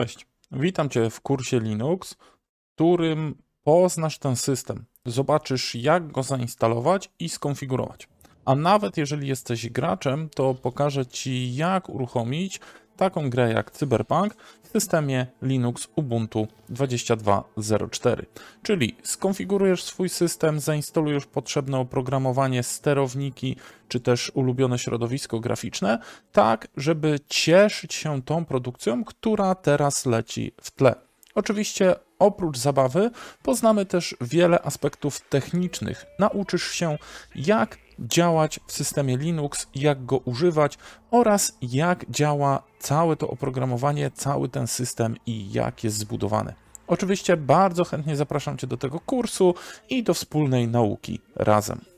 Cześć, witam Cię w kursie Linux, w którym poznasz ten system, zobaczysz jak go zainstalować i skonfigurować. A nawet jeżeli jesteś graczem, to pokażę Ci jak uruchomić taką grę jak Cyberpunk w systemie Linux Ubuntu 22.04. Czyli skonfigurujesz swój system, zainstalujesz potrzebne oprogramowanie, sterowniki czy też ulubione środowisko graficzne, tak żeby cieszyć się tą produkcją, która teraz leci w tle. Oczywiście oprócz zabawy poznamy też wiele aspektów technicznych. Nauczysz się, jak działać w systemie Linux, jak go używać oraz jak działa całe to oprogramowanie, cały ten system i jak jest zbudowany. Oczywiście bardzo chętnie zapraszam Cię do tego kursu i do wspólnej nauki razem.